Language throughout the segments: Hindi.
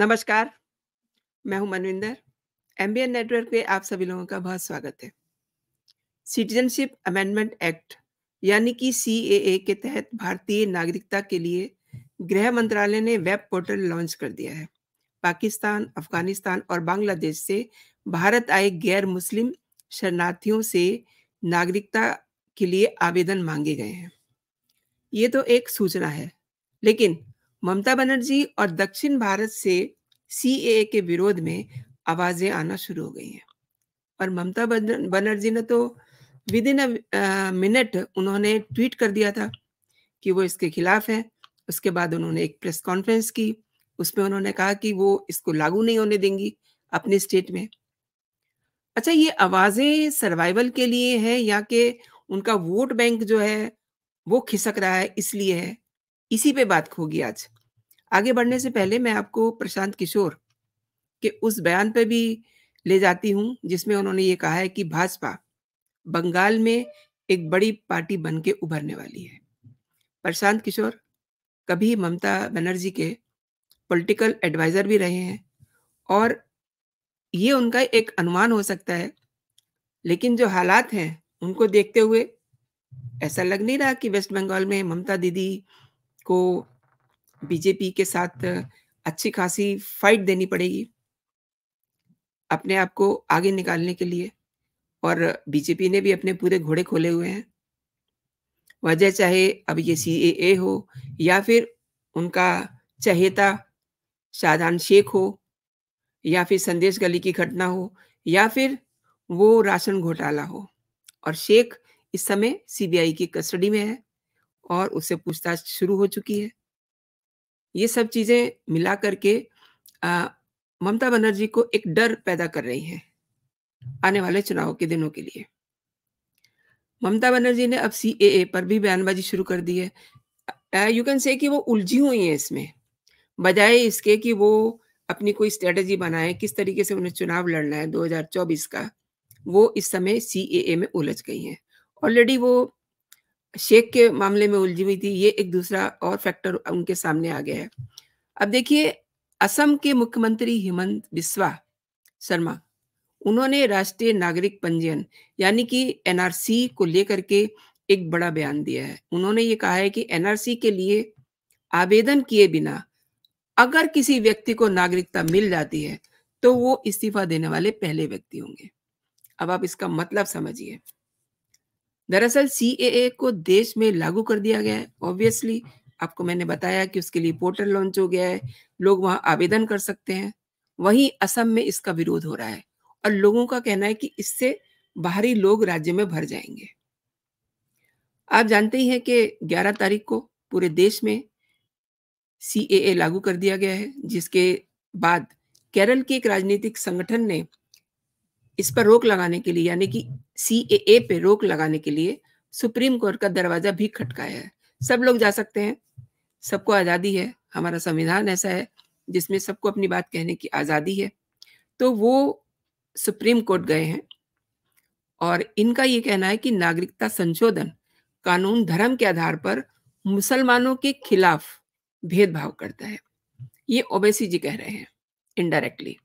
नमस्कार मैं हूं मनविंदर एमबीएन नेटवर्क पे आप सभी लोगों का बहुत स्वागत है सिटीजनशिप अमेंडमेंट एक्ट यानी कि सी के तहत भारतीय नागरिकता के लिए गृह मंत्रालय ने वेब पोर्टल लॉन्च कर दिया है पाकिस्तान अफगानिस्तान और बांग्लादेश से भारत आए गैर मुस्लिम शरणार्थियों से नागरिकता के लिए आवेदन मांगे गए हैं ये तो एक सूचना है लेकिन ममता बनर्जी और दक्षिण भारत से सी के विरोध में आवाजें आना शुरू हो गई हैं और ममता बनर्जी ने तो विद इन मिनट उन्होंने ट्वीट कर दिया था कि वो इसके खिलाफ है उसके बाद उन्होंने एक प्रेस कॉन्फ्रेंस की उसमें उन्होंने कहा कि वो इसको लागू नहीं होने देंगी अपने स्टेट में अच्छा ये आवाजें सर्वाइवल के लिए है या कि उनका वोट बैंक जो है वो खिसक रहा है इसलिए है इसी पे बात होगी आज आगे बढ़ने से पहले मैं आपको प्रशांत किशोर के उस बयान पर भी ले जाती हूँ जिसमें उन्होंने ये कहा है कि भाजपा बंगाल में एक बड़ी पार्टी बन के उभरने वाली है प्रशांत किशोर कभी ममता बनर्जी के पॉलिटिकल एडवाइज़र भी रहे हैं और ये उनका एक अनुमान हो सकता है लेकिन जो हालात हैं उनको देखते हुए ऐसा लग नहीं रहा कि वेस्ट बंगाल में ममता दीदी को बीजेपी के साथ अच्छी खासी फाइट देनी पड़ेगी अपने आप को आगे निकालने के लिए और बीजेपी ने भी अपने पूरे घोड़े खोले हुए हैं वजह चाहे अब ये सी हो या फिर उनका चहेता शादान शेख हो या फिर संदेश गली की घटना हो या फिर वो राशन घोटाला हो और शेख इस समय सीबीआई की कस्टडी में है और उससे पूछताछ शुरू हो चुकी है ये सब चीजें मिला करके ममता बनर्जी को एक डर पैदा कर रही हैं आने वाले चुनाव के दिनों के लिए ममता बनर्जी ने अब सी पर भी बयानबाजी शुरू कर दी है यू कैन से कि वो उलझी हुई है इसमें बजाय इसके कि वो अपनी कोई स्ट्रेटजी बनाए किस तरीके से उन्हें चुनाव लड़ना है 2024 का वो इस समय सी में उलझ गई हैं ऑलरेडी वो शेख के मामले में उलझी हुई थी ये एक दूसरा और फैक्टर उनके सामने आ गया है अब देखिए असम के मुख्यमंत्री हेमंत बिस्वा शर्मा उन्होंने राष्ट्रीय नागरिक पंजीयन यानी कि एनआरसी को लेकर के एक बड़ा बयान दिया है उन्होंने ये कहा है कि एनआरसी के लिए आवेदन किए बिना अगर किसी व्यक्ति को नागरिकता मिल जाती है तो वो इस्तीफा देने वाले पहले व्यक्ति होंगे अब आप इसका मतलब समझिए दरअसल सी को देश में लागू कर दिया गया है ऑब्वियसली आपको मैंने बताया कि उसके लिए पोर्टल लॉन्च हो गया है लोग वहां आवेदन कर सकते हैं वहीं असम में इसका विरोध हो रहा है और लोगों का कहना है कि इससे बाहरी लोग राज्य में भर जाएंगे आप जानते ही हैं कि 11 तारीख को पूरे देश में सी लागू कर दिया गया है जिसके बाद केरल के एक राजनीतिक संगठन ने इस पर रोक लगाने के लिए यानी कि सी ए पे रोक लगाने के लिए सुप्रीम कोर्ट का दरवाजा भी खटकाया है सब लोग जा सकते हैं सबको आज़ादी है हमारा संविधान ऐसा है जिसमें सबको अपनी बात कहने की आज़ादी है तो वो सुप्रीम कोर्ट गए हैं और इनका ये कहना है कि नागरिकता संशोधन कानून धर्म के आधार पर मुसलमानों के खिलाफ भेदभाव करता है ये ओबेसी जी कह रहे हैं इनडायरेक्टली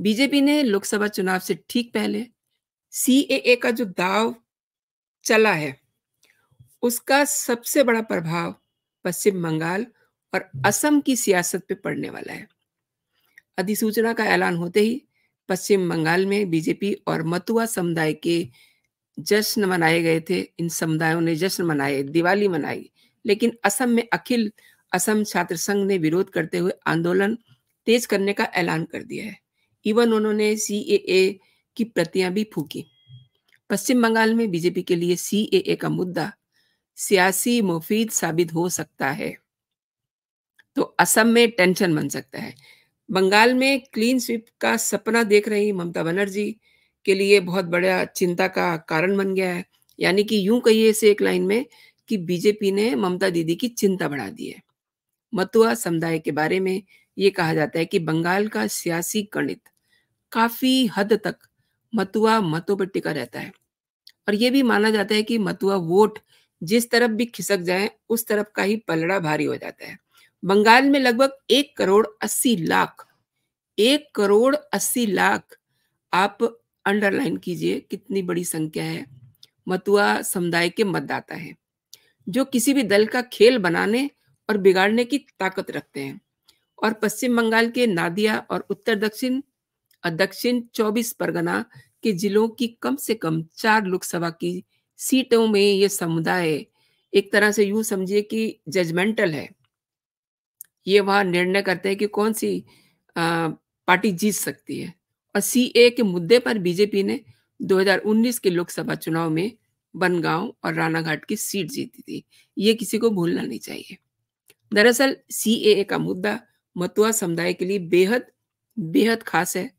बीजेपी ने लोकसभा चुनाव से ठीक पहले सी का जो दाव चला है उसका सबसे बड़ा प्रभाव पश्चिम बंगाल और असम की सियासत पे पड़ने वाला है अधिसूचना का ऐलान होते ही पश्चिम बंगाल में बीजेपी और मतुआ समुदाय के जश्न मनाए गए थे इन समुदायों ने जश्न मनाए दिवाली मनाई लेकिन असम में अखिल असम छात्र संघ ने विरोध करते हुए आंदोलन तेज करने का ऐलान कर दिया है इवन उन्होंने सी की प्रतियां भी फूकी पश्चिम बंगाल में बीजेपी के लिए सी का मुद्दा सियासी मुफीद साबित हो सकता है तो असम में टेंशन बन सकता है बंगाल में क्लीन स्वीप का सपना देख रही ममता बनर्जी के लिए बहुत बड़ा चिंता का कारण बन गया है यानी कि यूं कहिए इसे एक लाइन में कि बीजेपी ने ममता दीदी की चिंता बढ़ा दी है मतुआ समुदाय के बारे में ये कहा जाता है कि बंगाल का सियासी गणित काफी हद तक मतुआ मतों पर टिका रहता है और ये भी माना जाता है कि मतुआ वोट जिस तरफ भी खिसक जाए उस तरफ का ही पलड़ा भारी हो जाता है बंगाल में लगभग एक करोड़ अस्सी लाख एक करोड़ अस्सी लाख आप अंडरलाइन कीजिए कितनी बड़ी संख्या है मतुआ समुदाय के मतदाता है जो किसी भी दल का खेल बनाने और बिगाड़ने की ताकत रखते हैं और पश्चिम बंगाल के नादिया और उत्तर दक्षिण दक्षिण 24 परगना के जिलों की कम से कम चार लोकसभा की सीटों में ये समुदाय एक तरह से यूं समझिए कि जजमेंटल है ये वहां निर्णय करते हैं कि कौन सी आ, पार्टी जीत सकती है और सी के मुद्दे पर बीजेपी ने 2019 के लोकसभा चुनाव में बनगांव और रानाघाट की सीट जीती थी ये किसी को भूलना नहीं चाहिए दरअसल सी का मुद्दा मतुआ समुदाय के लिए बेहद बेहद खास है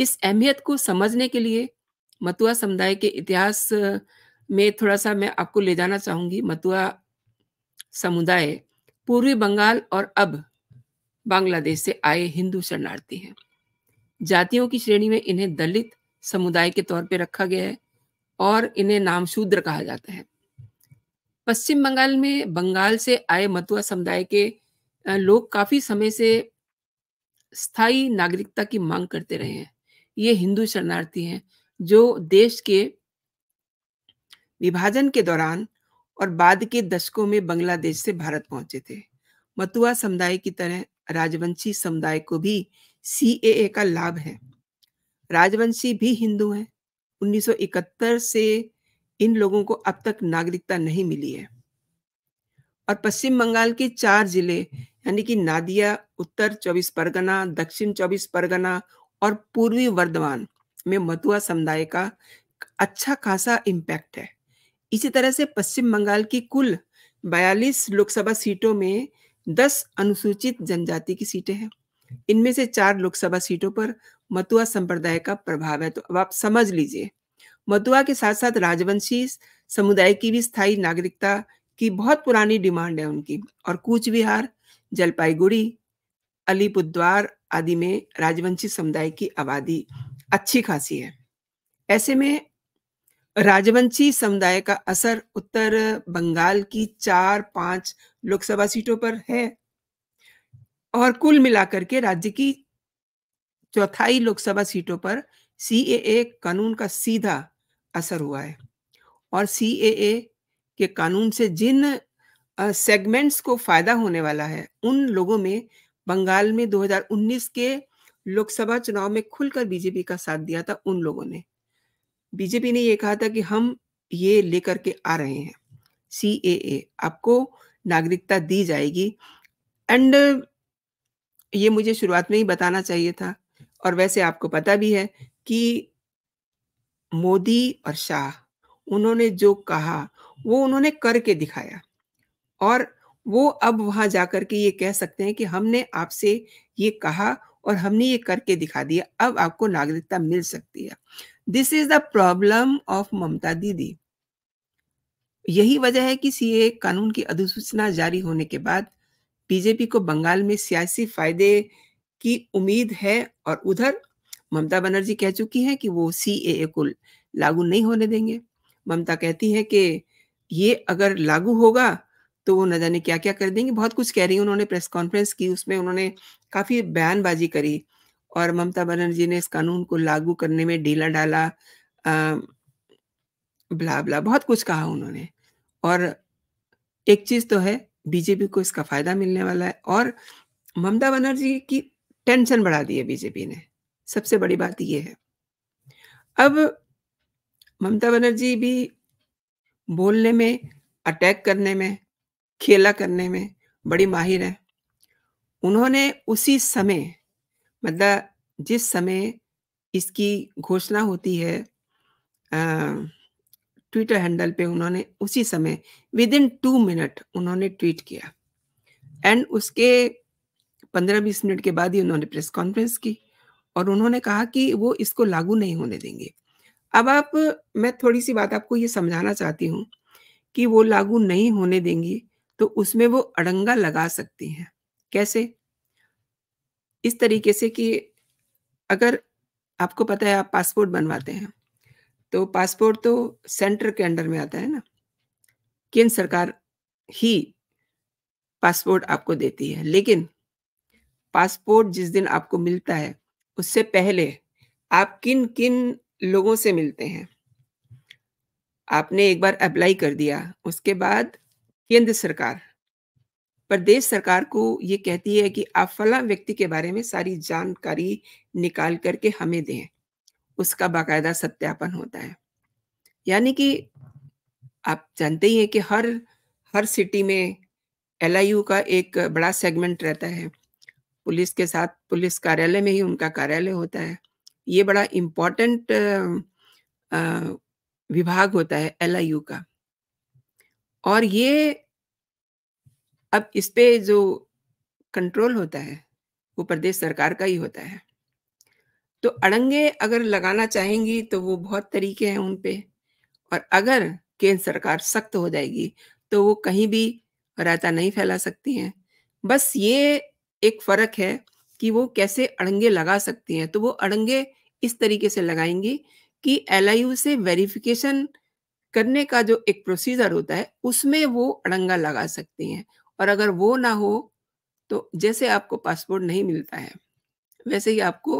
इस अहमियत को समझने के लिए मतुआ समुदाय के इतिहास में थोड़ा सा मैं आपको ले जाना चाहूंगी मतुआ समुदाय पूर्वी बंगाल और अब बांग्लादेश से आए हिंदू शरणार्थी हैं जातियों की श्रेणी में इन्हें दलित समुदाय के तौर पर रखा गया है और इन्हें नाम शूद्र कहा जाता है पश्चिम बंगाल में बंगाल से आए मतुआ समुदाय के लोग काफी समय से स्थायी नागरिकता की मांग करते रहे हैं ये हिंदू शरणार्थी हैं जो देश के विभाजन के दौरान और बाद के दशकों में बांग्लादेश से भारत पहुंचे थे मतुआ समुदाय की तरह राजवंशी समुदाय को भी सी का लाभ है राजवंशी भी हिंदू हैं 1971 से इन लोगों को अब तक नागरिकता नहीं मिली है और पश्चिम बंगाल के चार जिले यानी कि नादिया उत्तर चौबीस परगना दक्षिण चौबीस परगना और पूर्वी वर्धमान में मथुआ समुदाय का अच्छा खासा इम्पैक्ट है इसी तरह से पश्चिम बंगाल की कुल 42 लोकसभा सीटों में 10 अनुसूचित जनजाति की सीटें हैं इनमें से चार लोकसभा सीटों पर मथुआ संप्रदाय का प्रभाव है तो अब आप समझ लीजिए मथुआ के साथ साथ राजवंशी समुदाय की भी स्थायी नागरिकता की बहुत पुरानी डिमांड है उनकी और कूचबिहार जलपाईगुड़ी अलीपुद्वार आदि में राजवंशी समुदाय की आबादी अच्छी खासी है ऐसे में राजवंशी समुदाय का असर उत्तर बंगाल की चार पांच लोकसभा सीटों पर है और कुल मिलाकर के राज्य की चौथाई लोकसभा सीटों पर ए कानून का सीधा असर हुआ है और ए के कानून से जिन सेगमेंट्स को फायदा होने वाला है उन लोगों में बंगाल में 2019 के लोकसभा चुनाव में खुलकर बीजेपी का साथ दिया था उन लोगों ने बीजेपी ने यह कहा था कि हम ये लेकर के आ रहे हैं सी आपको नागरिकता दी जाएगी एंड ये मुझे शुरुआत में ही बताना चाहिए था और वैसे आपको पता भी है कि मोदी और शाह उन्होंने जो कहा वो उन्होंने करके दिखाया और वो अब वहां जाकर के ये कह सकते हैं कि हमने आपसे ये कहा और हमने ये करके दिखा दिया अब आपको नागरिकता मिल सकती है this is the problem of Mamata Didi यही वजह है कि सीए कानून की अधिसूचना जारी होने के बाद बीजेपी को बंगाल में सियासी फायदे की उम्मीद है और उधर ममता बनर्जी कह चुकी है कि वो सी को लागू नहीं होने देंगे ममता कहती है कि ये अगर लागू होगा तो वो न जाने क्या क्या कर देंगे बहुत कुछ कह रही उन्होंने प्रेस कॉन्फ्रेंस की उसमें उन्होंने काफी बयानबाजी करी और ममता बनर्जी ने इस कानून को लागू करने में ढीला डाला ब्ला ब्ला बहुत कुछ कहा उन्होंने और एक चीज तो है बीजेपी को इसका फायदा मिलने वाला है और ममता बनर्जी की टेंशन बढ़ा दी है बीजेपी ने सबसे बड़ी बात यह है अब ममता बनर्जी भी बोलने में अटैक करने में खेला करने में बड़ी माहिर है उन्होंने उसी समय मतलब जिस समय इसकी घोषणा होती है ट्विटर हैंडल पे उन्होंने उसी समय विद इन टू मिनट उन्होंने ट्वीट किया एंड उसके पंद्रह बीस मिनट के बाद ही उन्होंने प्रेस कॉन्फ्रेंस की और उन्होंने कहा कि वो इसको लागू नहीं होने देंगे अब आप मैं थोड़ी सी बात आपको ये समझाना चाहती हूँ कि वो लागू नहीं होने देंगी तो उसमें वो अड़ंगा लगा सकती हैं कैसे इस तरीके से कि अगर आपको पता है आप पासपोर्ट बनवाते हैं तो पासपोर्ट तो सेंटर के अंडर में आता है ना केंद्र सरकार ही पासपोर्ट आपको देती है लेकिन पासपोर्ट जिस दिन आपको मिलता है उससे पहले आप किन किन लोगों से मिलते हैं आपने एक बार अप्लाई कर दिया उसके बाद केंद्र सरकार प्रदेश सरकार को ये कहती है कि आप फला व्यक्ति के बारे में सारी जानकारी निकाल करके हमें दें उसका बाकायदा सत्यापन होता है यानी कि आप जानते ही हैं कि हर हर सिटी में एल का एक बड़ा सेगमेंट रहता है पुलिस के साथ पुलिस कार्यालय में ही उनका कार्यालय होता है ये बड़ा इम्पोर्टेंट विभाग होता है एल का और ये अब इस पे जो कंट्रोल होता है वो प्रदेश सरकार का ही होता है तो अड़ंगे अगर लगाना चाहेंगी तो वो बहुत तरीके हैं उन पे और अगर केंद्र सरकार सख्त हो जाएगी तो वो कहीं भी रायता नहीं फैला सकती हैं बस ये एक फर्क है कि वो कैसे अड़ंगे लगा सकती हैं तो वो अड़ंगे इस तरीके से लगाएंगी कि एल से वेरिफिकेशन करने का जो एक प्रोसीजर होता है उसमें वो अड़ंगा लगा सकती हैं और अगर वो ना हो तो जैसे आपको पासपोर्ट नहीं मिलता है वैसे ही आपको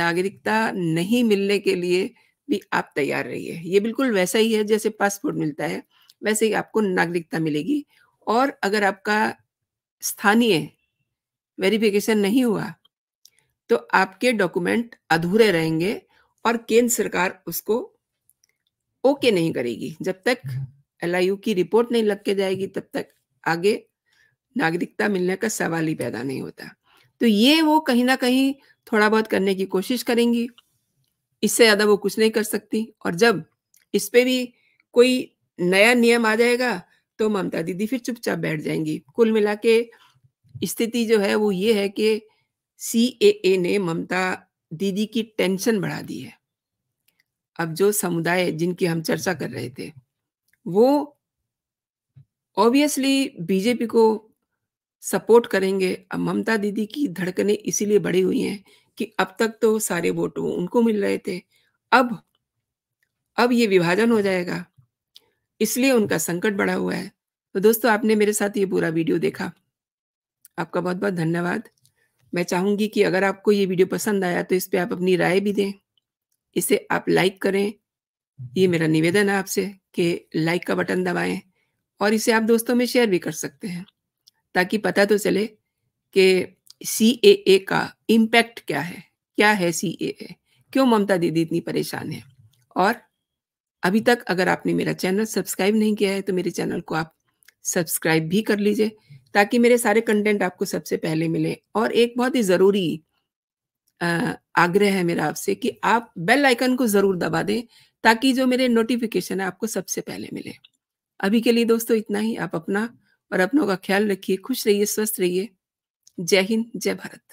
नागरिकता नहीं मिलने के लिए भी आप तैयार रहिए ये बिल्कुल वैसा ही है जैसे पासपोर्ट मिलता है वैसे ही आपको नागरिकता मिलेगी और अगर आपका स्थानीय वेरिफिकेशन नहीं हुआ तो आपके डॉक्यूमेंट अधूरे रहेंगे और केंद्र सरकार उसको ओके नहीं करेगी जब तक एल हम्म। की रिपोर्ट नहीं लग के जाएगी तब तक आगे नागरिकता मिलने का सवाल ही पैदा नहीं होता तो ये वो कहीं ना कहीं थोड़ा बहुत करने की कोशिश करेंगी इससे ज़्यादा वो कुछ नहीं कर सकती और जब इस पर भी कोई नया नियम आ जाएगा तो ममता दीदी फिर चुपचाप बैठ जाएंगी कुल मिला के स्थिति जो है वो ये है कि सी ने ममता दीदी की टेंशन बढ़ा दी है अब जो समुदाय जिनकी हम चर्चा कर रहे थे वो ऑब्वियसली बीजेपी को सपोर्ट करेंगे अब ममता दीदी की धड़कने इसीलिए बढ़ी हुई हैं कि अब तक तो सारे वोट उनको मिल रहे थे अब अब ये विभाजन हो जाएगा इसलिए उनका संकट बढ़ा हुआ है तो दोस्तों आपने मेरे साथ ये पूरा वीडियो देखा आपका बहुत बहुत धन्यवाद मैं चाहूंगी कि अगर आपको ये वीडियो पसंद आया तो इस पर आप अपनी राय भी दें इसे आप लाइक करें ये मेरा निवेदन है आपसे कि लाइक का बटन दबाएं और इसे आप दोस्तों में शेयर भी कर सकते हैं ताकि पता तो चले कि सी ए ए का इम्पैक्ट क्या है क्या है सी ए ए क्यों ममता दीदी इतनी परेशान है और अभी तक अगर आपने मेरा चैनल सब्सक्राइब नहीं किया है तो मेरे चैनल को आप सब्सक्राइब भी कर लीजिए ताकि मेरे सारे कंटेंट आपको सबसे पहले मिले और एक बहुत ही ज़रूरी आग्रह है मेरा आपसे कि आप बेल आइकन को ज़रूर दबा दें ताकि जो मेरे नोटिफिकेशन है आपको सबसे पहले मिले अभी के लिए दोस्तों इतना ही आप अपना और अपनों का ख्याल रखिए खुश रहिए स्वस्थ रहिए जय हिंद जय भारत